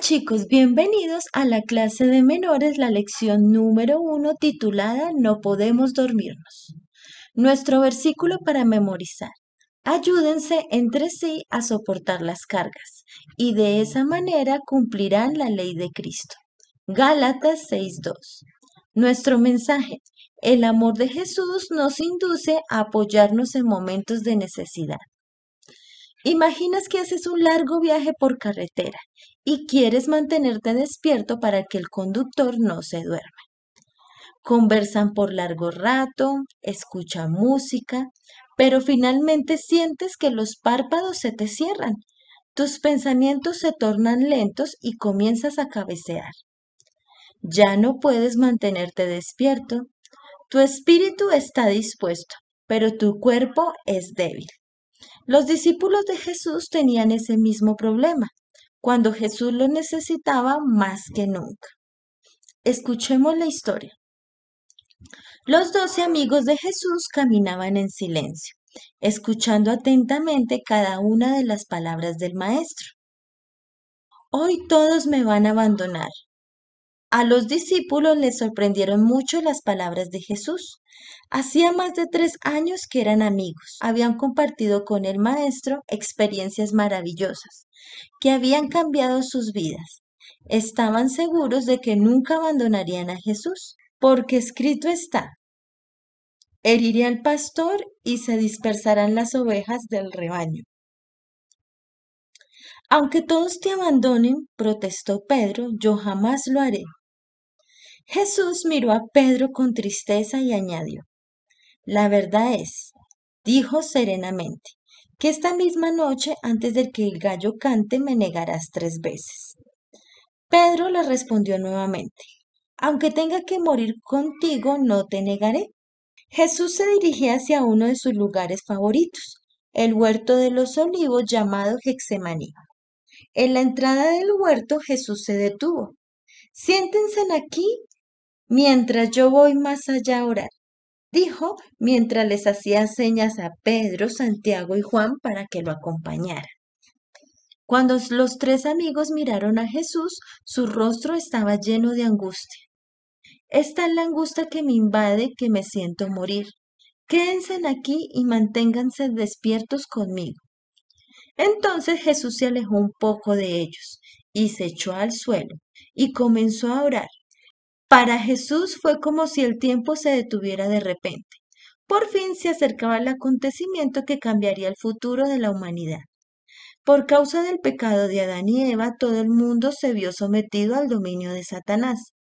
chicos, bienvenidos a la clase de menores, la lección número uno titulada No podemos dormirnos. Nuestro versículo para memorizar. Ayúdense entre sí a soportar las cargas y de esa manera cumplirán la ley de Cristo. Gálatas 6.2. Nuestro mensaje. El amor de Jesús nos induce a apoyarnos en momentos de necesidad. Imaginas que haces un largo viaje por carretera y quieres mantenerte despierto para que el conductor no se duerma. Conversan por largo rato, escuchan música, pero finalmente sientes que los párpados se te cierran, tus pensamientos se tornan lentos y comienzas a cabecear. Ya no puedes mantenerte despierto, tu espíritu está dispuesto, pero tu cuerpo es débil. Los discípulos de Jesús tenían ese mismo problema cuando Jesús lo necesitaba más que nunca. Escuchemos la historia. Los doce amigos de Jesús caminaban en silencio, escuchando atentamente cada una de las palabras del Maestro. Hoy todos me van a abandonar, a los discípulos les sorprendieron mucho las palabras de Jesús. Hacía más de tres años que eran amigos. Habían compartido con el Maestro experiencias maravillosas que habían cambiado sus vidas. Estaban seguros de que nunca abandonarían a Jesús, porque escrito está, «Heriría al pastor y se dispersarán las ovejas del rebaño. Aunque todos te abandonen, protestó Pedro, yo jamás lo haré. Jesús miró a Pedro con tristeza y añadió, La verdad es, dijo serenamente, que esta misma noche, antes del que el gallo cante, me negarás tres veces. Pedro le respondió nuevamente, Aunque tenga que morir contigo, no te negaré. Jesús se dirigía hacia uno de sus lugares favoritos, el huerto de los olivos llamado Hexemaní. En la entrada del huerto Jesús se detuvo. Siéntense aquí mientras yo voy más allá a orar, dijo mientras les hacía señas a Pedro, Santiago y Juan para que lo acompañaran. Cuando los tres amigos miraron a Jesús, su rostro estaba lleno de angustia. Esta es la angustia que me invade, que me siento morir. Quédense aquí y manténganse despiertos conmigo. Entonces Jesús se alejó un poco de ellos y se echó al suelo y comenzó a orar. Para Jesús fue como si el tiempo se detuviera de repente. Por fin se acercaba el acontecimiento que cambiaría el futuro de la humanidad. Por causa del pecado de Adán y Eva, todo el mundo se vio sometido al dominio de Satanás.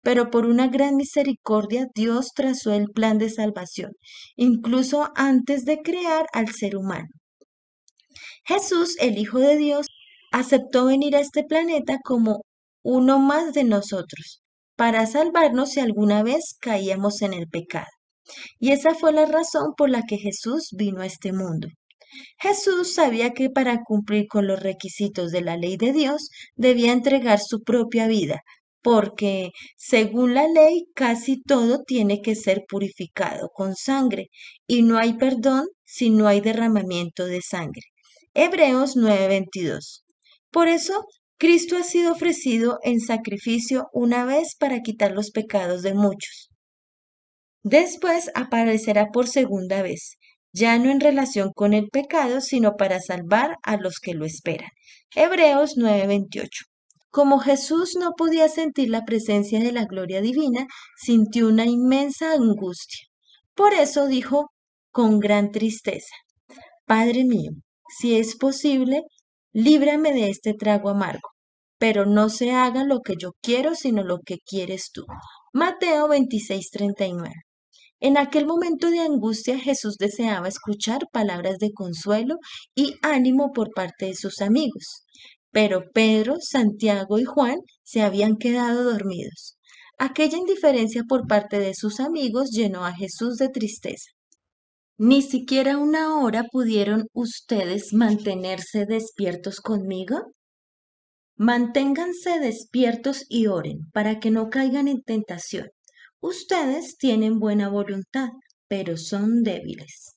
Pero por una gran misericordia, Dios trazó el plan de salvación, incluso antes de crear al ser humano. Jesús, el Hijo de Dios, aceptó venir a este planeta como uno más de nosotros, para salvarnos si alguna vez caíamos en el pecado. Y esa fue la razón por la que Jesús vino a este mundo. Jesús sabía que para cumplir con los requisitos de la ley de Dios debía entregar su propia vida, porque según la ley casi todo tiene que ser purificado con sangre, y no hay perdón si no hay derramamiento de sangre. Hebreos 9:22. Por eso Cristo ha sido ofrecido en sacrificio una vez para quitar los pecados de muchos. Después aparecerá por segunda vez, ya no en relación con el pecado, sino para salvar a los que lo esperan. Hebreos 9:28. Como Jesús no podía sentir la presencia de la gloria divina, sintió una inmensa angustia. Por eso dijo con gran tristeza, Padre mío, si es posible, líbrame de este trago amargo, pero no se haga lo que yo quiero, sino lo que quieres tú. Mateo 26:39. En aquel momento de angustia Jesús deseaba escuchar palabras de consuelo y ánimo por parte de sus amigos, pero Pedro, Santiago y Juan se habían quedado dormidos. Aquella indiferencia por parte de sus amigos llenó a Jesús de tristeza. Ni siquiera una hora pudieron ustedes mantenerse despiertos conmigo. Manténganse despiertos y oren para que no caigan en tentación. Ustedes tienen buena voluntad, pero son débiles.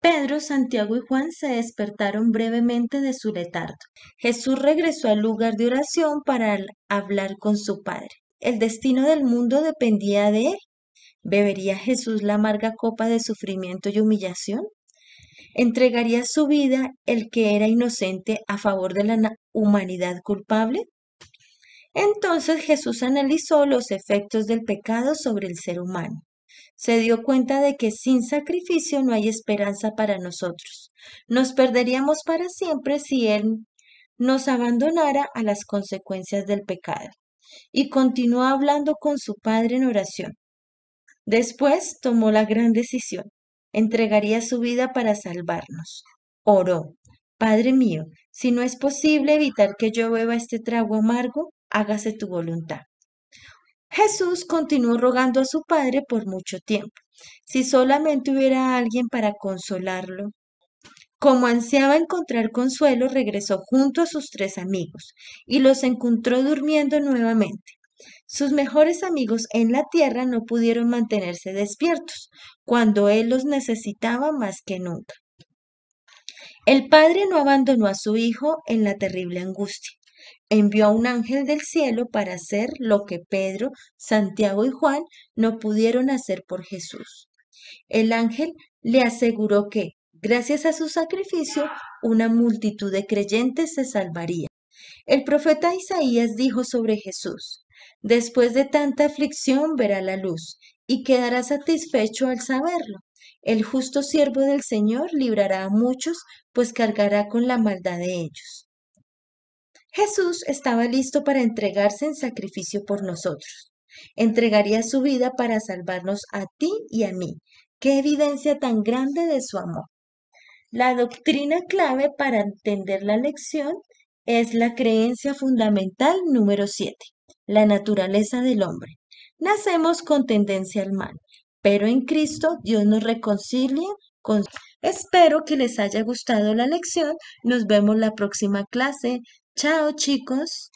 Pedro, Santiago y Juan se despertaron brevemente de su letardo. Jesús regresó al lugar de oración para hablar con su Padre. El destino del mundo dependía de él. ¿Bebería Jesús la amarga copa de sufrimiento y humillación? ¿Entregaría su vida el que era inocente a favor de la humanidad culpable? Entonces Jesús analizó los efectos del pecado sobre el ser humano. Se dio cuenta de que sin sacrificio no hay esperanza para nosotros. Nos perderíamos para siempre si Él nos abandonara a las consecuencias del pecado. Y continuó hablando con su Padre en oración. Después tomó la gran decisión. Entregaría su vida para salvarnos. Oró. Padre mío, si no es posible evitar que yo beba este trago amargo, hágase tu voluntad. Jesús continuó rogando a su padre por mucho tiempo. Si solamente hubiera alguien para consolarlo. Como ansiaba encontrar consuelo, regresó junto a sus tres amigos y los encontró durmiendo nuevamente. Sus mejores amigos en la tierra no pudieron mantenerse despiertos cuando él los necesitaba más que nunca. El padre no abandonó a su hijo en la terrible angustia. Envió a un ángel del cielo para hacer lo que Pedro, Santiago y Juan no pudieron hacer por Jesús. El ángel le aseguró que, gracias a su sacrificio, una multitud de creyentes se salvaría. El profeta Isaías dijo sobre Jesús, Después de tanta aflicción verá la luz y quedará satisfecho al saberlo. El justo siervo del Señor librará a muchos, pues cargará con la maldad de ellos. Jesús estaba listo para entregarse en sacrificio por nosotros. Entregaría su vida para salvarnos a ti y a mí. Qué evidencia tan grande de su amor. La doctrina clave para entender la lección es la creencia fundamental número 7, la naturaleza del hombre. Nacemos con tendencia al mal, pero en Cristo Dios nos reconcilia con... Espero que les haya gustado la lección. Nos vemos la próxima clase. Chao chicos.